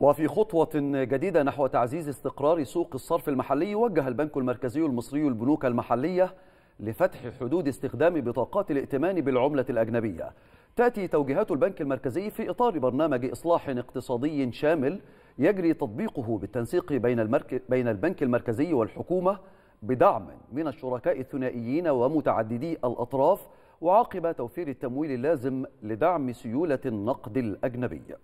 وفي خطوة جديدة نحو تعزيز استقرار سوق الصرف المحلي وجه البنك المركزي المصري البنوك المحلية لفتح حدود استخدام بطاقات الائتمان بالعملة الأجنبية تأتي توجيهات البنك المركزي في إطار برنامج إصلاح اقتصادي شامل يجري تطبيقه بالتنسيق بين, المرك... بين البنك المركزي والحكومة بدعم من الشركاء الثنائيين ومتعددي الأطراف وعقب توفير التمويل اللازم لدعم سيولة النقد الأجنبي